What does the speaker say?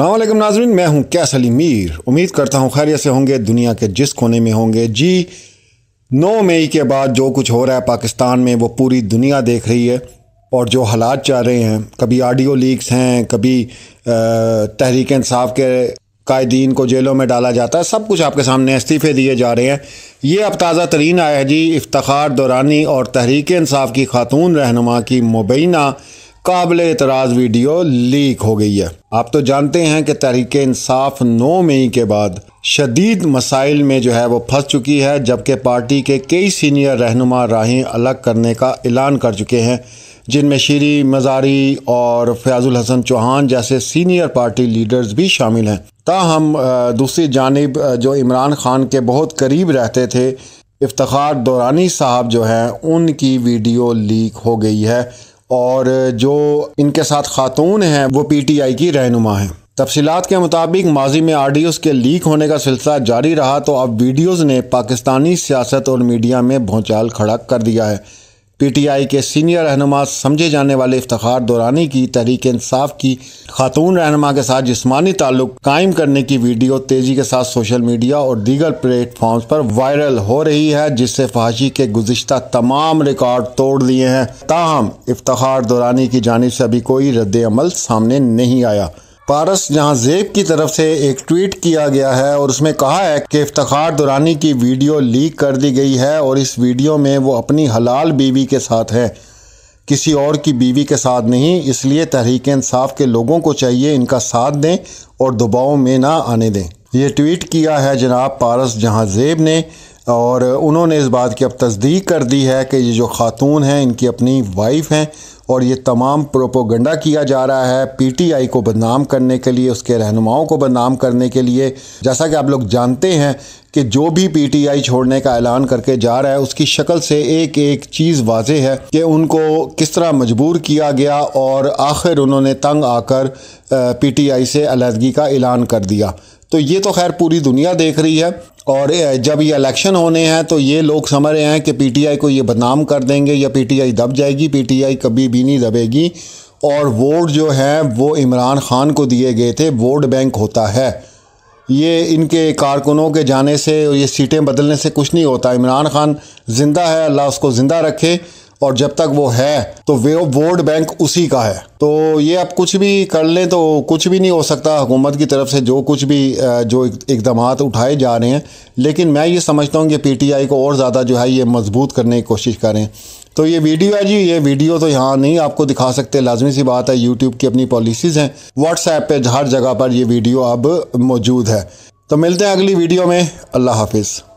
अल्लाम नाजरन मैं हूँ क्या सली मीर उम्मीद करता हूँ खैरियत से होंगे दुनिया के जिस कोने में होंगे जी नौ मई के बाद जो कुछ हो रहा है पाकिस्तान में वो पूरी दुनिया देख रही है और जो हालात चाह रहे हैं कभी आडियो लीक्स हैं कभी तहरीक इंसाफ के कायदीन को जेलों में डाला जाता है सब कुछ आपके सामने इस्तीफ़े दिए जा रहे हैं ये अब ताज़ा तरीन आया है जी इफ्तार दौरानी और तहरीक इंसाफ की खातून रहनुमा की मुबैना काबिल एतराज़ वीडियो लीक हो गई है आप तो जानते हैं कि तहरीक इंसाफ नौ मई के बाद शदीद मसाइल में जो है वो फंस चुकी है जबकि पार्टी के कई सीनियर रहनुमा राहें अलग करने का ऐलान कर चुके हैं जिनमें शीरी मजारी और फयाजुल हसन चौहान जैसे सीनियर पार्टी लीडर्स भी शामिल हैं ताहम दूसरी जानब जो इमरान खान के बहुत करीब रहते थे इफ्तार दौरानी साहब जो हैं उनकी वीडियो लीक हो गई है और जो इनके साथ खातून हैं वो पीटीआई की रहनुमा हैं तफसीत के मुताबिक माजी में आडियोज़ के लीक होने का सिलसिला जारी रहा तो अब वीडियोज़ ने पाकिस्तानी सियासत और मीडिया में भौचाल खड़ा कर दिया है पीटीआई के सीनियर रहनुमा समझे जाने वाले इफ्तार दौरानी की तहरीक इंसाफ की खातून रहनुमा के साथ जिसमानी ताल्लुक कायम करने की वीडियो तेजी के साथ सोशल मीडिया और दीगर प्लेटफॉर्म्स पर वायरल हो रही है जिससे फहाशी के गुजशत तमाम रिकॉर्ड तोड़ दिए हैं ताहम इफ्तार दौरानी की जानब से अभी कोई रद्द अमल सामने नहीं आया पारस जेब की तरफ से एक ट्वीट किया गया है और उसमें कहा है कि इफ्तार दुरानी की वीडियो लीक कर दी गई है और इस वीडियो में वो अपनी हलाल बीवी के साथ है किसी और की बीवी के साथ नहीं इसलिए तहरीक इंसाफ के लोगों को चाहिए इनका साथ दें और दबाव में ना आने दें ये ट्वीट किया है जनाब पारस जेब ने और उन्होंने इस बात की अब तस्दीक कर दी है कि ये जो खातून हैं इनकी अपनी वाइफ हैं और ये तमाम प्रोपोगंडा किया जा रहा है पीटीआई को बदनाम करने के लिए उसके रहनुमाओं को बदनाम करने के लिए जैसा कि आप लोग जानते हैं कि जो भी पीटीआई छोड़ने का ऐलान करके जा रहा है उसकी शक्ल से एक एक चीज़ वाज है कि उनको किस तरह मजबूर किया गया और आखिर उन्होंने तंग आकर पीटीआई से अलहदगी का ऐलान कर दिया तो ये तो खैर पूरी दुनिया देख रही है और जब ये इलेक्शन होने हैं तो ये लोग समझ रहे हैं कि पीटीआई को ये बदनाम कर देंगे या पीटीआई दब जाएगी पीटीआई कभी भी नहीं दबेगी और वोट जो है वो इमरान खान को दिए गए थे वोट बैंक होता है ये इनके कारकुनों के जाने से और ये सीटें बदलने से कुछ नहीं होता इमरान खान ज़िंदा है अल्लाह उसको ज़िंदा रखे और जब तक वो है तो वे वोट बैंक उसी का है तो ये आप कुछ भी कर लें तो कुछ भी नहीं हो सकता हुकूमत की तरफ से जो कुछ भी जो इकदाम उठाए जा रहे हैं लेकिन मैं ये समझता हूँ कि पीटीआई को और ज़्यादा जो है ये मजबूत करने की कोशिश करें तो ये वीडियो है जी ये वीडियो तो यहाँ नहीं आपको दिखा सकते लाजमी सी बात है यूट्यूब की अपनी पॉलिसीज़ हैं व्हाट्सएप पर हर जगह पर ये वीडियो अब मौजूद है तो मिलते हैं अगली वीडियो में अल्लाह हाफिज़